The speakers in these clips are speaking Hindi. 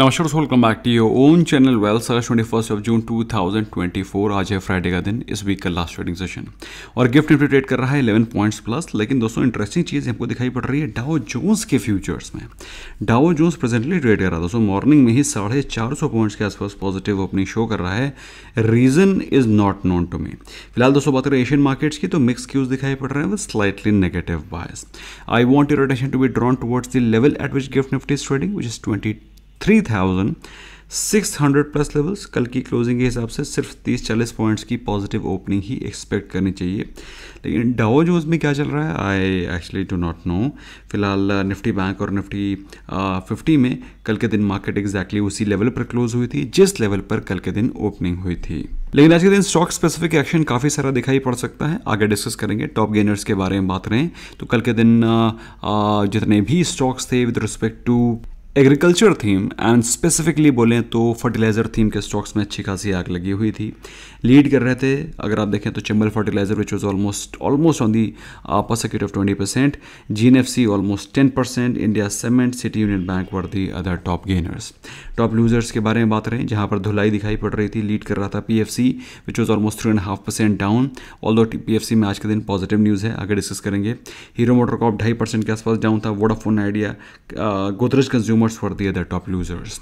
नमस्कार दोस्तों welcome back to your own channel well sir twenty first of June 2024 आज है फ्राइडे का दिन इस वीक का लास्ट ट्रेडिंग सेशन और गिफ्ट निफ्टी ट्रेड कर रहा है 11 पॉइंट्स प्लस लेकिन दोस्तों इंटरेस्टिंग चीज़ हमको दिखाई पड़ रही है डाओ जोन्स के फ्यूचर्स में डाओ जोन्स प्रेजेंटली ट्रेड कर रहा है दोस्तों मॉर्निंग में ही साढ़े चार सौ पॉइंट्स के आसपास पॉजिटिव ओपनिंग शो कर रहा है reason is not known to me फिलहाल दोस्तों बात करें एशियन मार्केट्स की तो मिक्स क्यूज दिखाई पड़ रहे हैं with slightly negative bias I want your attention to be drawn towards the level at which gift Nifty is trading which is twenty three thousand six hundred plus levels कल की क्लोजिंग के हिसाब से सिर्फ तीस चालीस पॉइंट्स की पॉजिटिव ओपनिंग ही एक्सपेक्ट करनी चाहिए लेकिन डाओ जोज में क्या चल रहा है I actually do not know फिलहाल निफ्टी uh, बैंक और निफ्टी फिफ्टी uh, में कल के दिन मार्केट एग्जैक्टली उसी लेवल पर क्लोज हुई थी जिस लेवल पर कल के दिन ओपनिंग हुई थी लेकिन आज के दिन स्टॉक स्पेसिफिक एक्शन काफ़ी सारा दिखाई पड़ सकता है आगे डिस्कस करेंगे टॉप गेनर्स के बारे में बात करें तो कल के दिन uh, जितने भी स्टॉक्स थे with respect to agriculture theme and specifically बोलें तो फर्टिलाइज़र थीम के स्टॉक्स में अच्छी खासी आग लगी हुई थी लीड कर रहे थे अगर आप देखें तो Chambal fertiliser which was almost almost on the persecute of twenty percent G N F C almost ten percent India cement city union bank were the other top gainers top losers के बारे में बात करें जहाँ पर धुलाई दिखाई पड़ रही थी लीड कर रहा था P F C which was almost three and half percent down although P F C में आज के दिन पॉजिटिव न्यूज़ है आगे डिस्कस करेंगे हीरो मोटर कॉप ढाई परसेंट के आसपास डाउन था Vodafone Idea Godrej consumer consumers for the other top losers.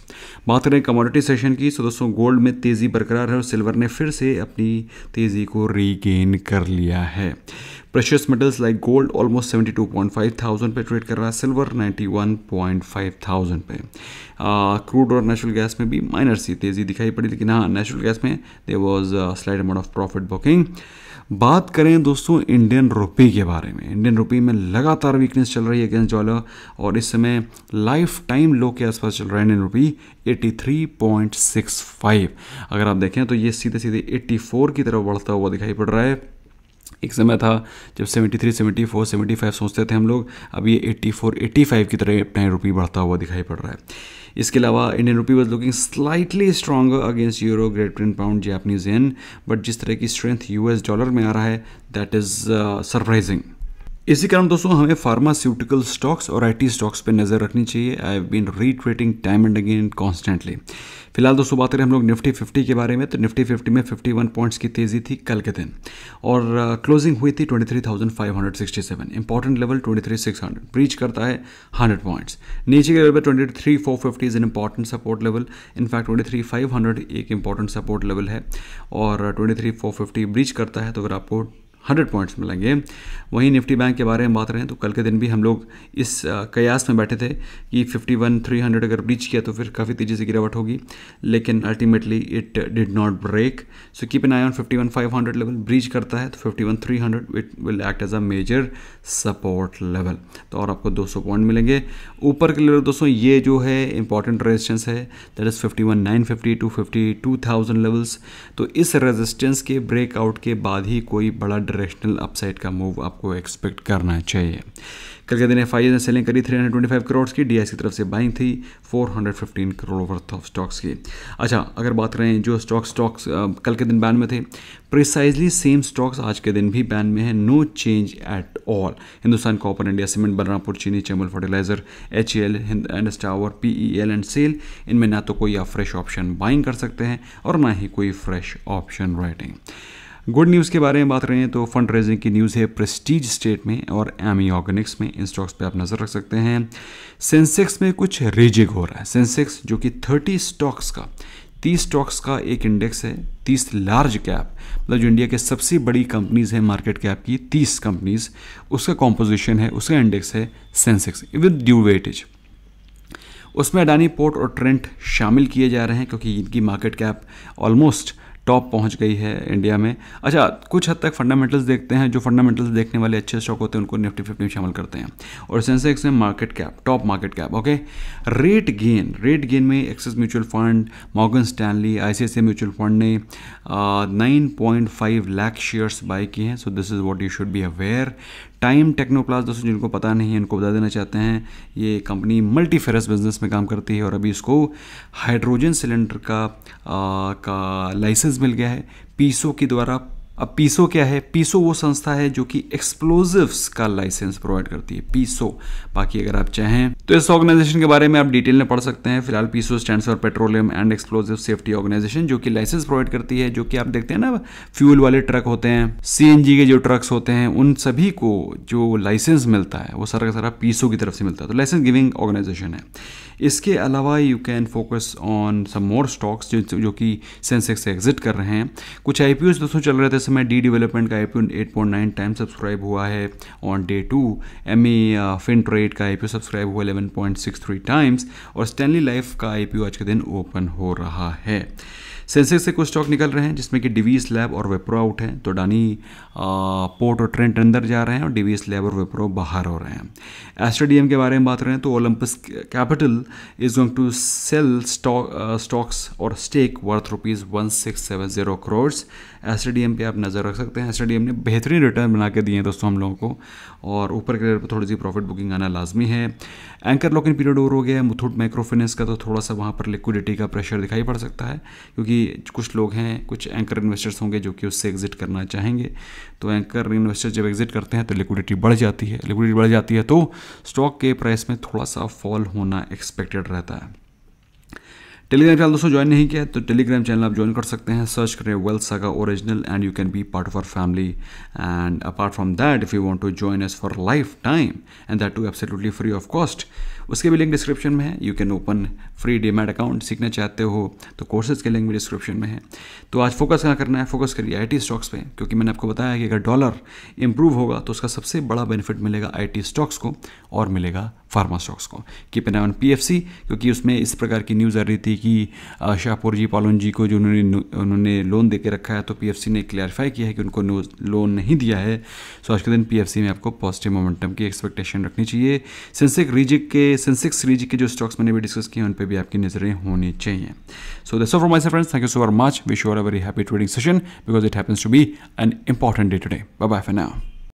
बात करें कमोडिटी सेशन की तो दोस्तों गोल्ड में तेज़ी बरकरार है और सिल्वर ने फिर से अपनी तेज़ी को रीगेन कर लिया है precious metals like gold almost seventy two point five thousand पर ट्रेड कर रहा है silver ninety one point five thousand पे क्रूड uh, और नेचुरल गैस में भी माइनर सी तेज़ी दिखाई पड़ी लेकिन हाँ नेचुरल गैस में there was slight amount of profit booking बात करें दोस्तों इंडियन रुपये के बारे में इंडियन रुपये में लगातार वीकनेस चल रही है अगेंस्ट डॉलर और इस समय लाइफ टाइम लो के आसपास चल रहा है इंडियन रुपी 83.65 अगर आप देखें तो ये सीधे सीधे 84 की तरफ बढ़ता हुआ दिखाई पड़ रहा है एक समय था जब 73, 74, 75 सोचते थे हम लोग अब ये 84, 85 की तरह अपना रुपी बढ़ता हुआ दिखाई पड़ रहा है इसके अलावा Indian rupee was looking slightly stronger against euro Great Britain pound Japanese yen but जिस तरह की स्ट्रेंथ यूएस डॉलर में आ रहा है दैट इज़ सरप्राइजिंग इसी कारण दोस्तों हमें फार्मास्यूटिकल स्टॉक्स और आईटी स्टॉक्स पे नज़र रखनी चाहिए I have been reiterating time and again constantly फिलहाल दोस्तों बात करें हम लोग निफ्टी 50 के बारे में तो निफ्टी 50 में 51 पॉइंट्स की तेज़ी थी कल के दिन और क्लोजिंग हुई थी 23,567 इंपॉर्टेंट लेवल 23,600 ब्रीच करता है 100 पॉइंट्स नीचे के लेवल पर 23,450 is an important support level in fact 23,500 एक इंपॉर्टेंट सपोर्ट लेवल है और 23,450 ब्रीच करता है तो अगर आपको हंड्रेड पॉइंट्स मिलेंगे वहीं निफ्टी बैंक के बारे में बात करें तो कल के दिन भी हम लोग इस कयास में बैठे थे कि फिफ्टी वन थ्री हंड्रेड अगर ब्रीच किया तो फिर काफ़ी तेज़ी से गिरावट होगी लेकिन ultimately it did not break so keep an eye on fifty one five hundred level breach करता है तो fifty one three hundred it will act as a major support level तो और आपको दो सौ पॉइंट मिलेंगे ऊपर के लेवल दोस्तों ये जो है इंपॉर्टेंट रेजिस्टेंस है that is fifty one nine fifty two fifty two thousand levels तो इस रेजिस्टेंस के ब्रेकआउट के बाद ही कोई बड़ा डायरेक्शनल अपसाइड का मूव आपको एक्सपेक्ट करना चाहिए कल के दिन एफ ने सेलिंग करी 325 करोड़ की डी की तरफ से बाइंग थी 415 करोड़ वर्थ ऑफ स्टॉक्स की अच्छा अगर बात करें जो स्टॉक स्टॉक्स कल के दिन बैन में थे प्रिसाइजली सेम स्टॉक्स आज के दिन भी बैन में है no change at all Hindustan Copper India Cement Balrampur Chini Chambal fertiliser H E L and स्टावर P E L and SAIL इनमें ना तो कोई आप फ्रेश ऑप्शन बाइंग कर सकते हैं और ना ही कोई fresh option writing good news के बारे में बात करें तो फंड रेजिंग की न्यूज़ है प्रेस्टीज स्टेट में और एमी ऑर्गेनिक्स में इन स्टॉक्स पर आप नज़र रख सकते हैं सेंसेक्स में कुछ रेजिंग हो रहा है सेंसेक्स जो कि 30 स्टॉक्स का 30 स्टॉक्स का एक इंडेक्स है 30 लार्ज कैप मतलब जो इंडिया के सबसे बड़ी कंपनीज हैं मार्केट कैप की 30 कंपनीज उसका कॉम्पोजिशन है उसका इंडेक्स है सेंसेक्स विद ड्यू वेटेज उसमें अडानी पोर्ट और ट्रेंट शामिल किए जा रहे हैं क्योंकि इनकी मार्केट कैप ऑलमोस्ट टॉप पहुंच गई है इंडिया में अच्छा कुछ हद तक फंडामेंटल्स देखते हैं जो फंडामेंटल्स देखने वाले अच्छे स्टॉक होते हैं उनको निफ्टी फिफ्टी में शामिल करते हैं और सेंसेक्स में market cap top market cap okay rate gain rate gain में Axis mutual fund Morgan Stanley आई म्यूचुअल फंड ने nine point five lakh shares buy किए हैं so this is what you should be aware Time Technoplast दोस्तों जिनको पता नहीं है उनको बता देना चाहते हैं ये कंपनी मल्टीफेरस बिजनेस में काम करती है और अभी इसको हाइड्रोजन सिलेंडर का आ, का लाइसेंस मिल गया है पीसो के द्वारा अब पीसो क्या है पीसो वो संस्था है जो कि एक्सप्लोजिव्स का लाइसेंस प्रोवाइड करती है पीसो बाकी अगर आप चाहें तो इस ऑर्गेनाइजेशन के बारे में आप डिटेल में पढ़ सकते हैं फिलहाल PESO stands for petroleum and explosive safety organisation जो कि लाइसेंस प्रोवाइड करती है जो कि आप देखते हैं ना फ्यूल वाले ट्रक होते हैं सीएनजी के जो ट्रक्स होते हैं उन सभी को जो लाइसेंस मिलता है वो सारा का सारा पीसो की तरफ से मिलता है तो लाइसेंस गिविंग ऑर्गेनाइजेशन है इसके अलावा you can focus on some more stocks जो जो कि सेंसेक्स से एग्जिट कर रहे हैं कुछ आई पी दोस्तों चल रहे थे समय डी डेवलपमेंट का I P eight point nine time subscribe हुआ है on day two M E Fintrade का आई पी सब्सक्राइब हुआ 11.63 टाइम्स और स्टैनली लाइफ का आईपीओ आज के दिन ओपन हो रहा है सेंसेक्स से कुछ स्टॉक निकल रहे हैं जिसमें कि डिवीस लैब और वेप्रो आउट हैं तो डानी पोर्ट और ट्रेंट अंदर जा रहे हैं और डिवीस लैब और वेप्रो बाहर हो रहे हैं एस्ट्रोडीएम के बारे में बात करें तो Olympus Capital is going to sell stock stocks और stake worth rupees one six seven zero crores एस्ट्रोडीएम पे आप नज़र रख सकते हैं एस्ट्रोडीएम ने बेहतरीन रिटर्न बना के दिए हैं दोस्तों हम लोगों को और ऊपर के लेवल पर थोड़ी सी प्रॉफिट बुकिंग आना लाजमी है एंकर लॉक इन पीरियड और हो गया है मुथूट माइक्रोफिनेंस का तो थोड़ा सा वहाँ पर लिक्विडिटी का प्रेशर दिखाई पड़ सकता है क्योंकि भी कुछ लोग हैं कुछ एंकर इन्वेस्टर्स होंगे जो कि उससे एग्जिट करना चाहेंगे तो एंकर इन्वेस्टर जब एग्जिट करते हैं तो लिक्विडिटी बढ़ जाती है लिक्विडिटी बढ़ जाती है तो स्टॉक के प्राइस में थोड़ा सा फॉल होना एक्सपेक्टेड रहता है टेलीग्राम चैनल दोस्तों ज्वाइन नहीं किया है तो टेलीग्राम चैनल आप ज्वाइन कर सकते हैं सर्च करें Wealth Saga original and you can be part of our family and apart from that if you want to join us for life time and that too absolutely free of cost उसके भी लिंक डिस्क्रिप्शन में है you can open free demat account सीखना चाहते हो तो कोर्सेज के लिंक भी डिस्क्रिप्शन में है तो आज फोकस कहाँ करना है फोकस करिए आईटी स्टॉक्स पे क्योंकि मैंने आपको बताया कि अगर डॉलर इंप्रूव होगा तो उसका सबसे बड़ा बेनिफिट मिलेगा आईटी स्टॉक्स को और मिलेगा फार्मा स्टॉक्स को keep an eye on P F C क्योंकि उसमें इस प्रकार की न्यूज़ आ रही थी कि शाहपुर जी पालोन जी को जो उन्होंने उन्होंने लोन दे के रखा है तो पी एफ सी ने क्लैरिफाई किया है कि उनको लोन नहीं दिया है सो आज के दिन पी एफ सी में आपको पॉजिटिव मोमेंटम की एक्सपेक्टेशन रखनी चाहिए सेंसेक रीजिक के सेंसेक्स रीजिक के जो स्टॉक्स मैंने भी डिस्कस किए उन पर भी आपकी नज़रें होनी चाहिए so this for my friends thank you so very much wish you are a very happy trading session because it happens to be an important day today bye for now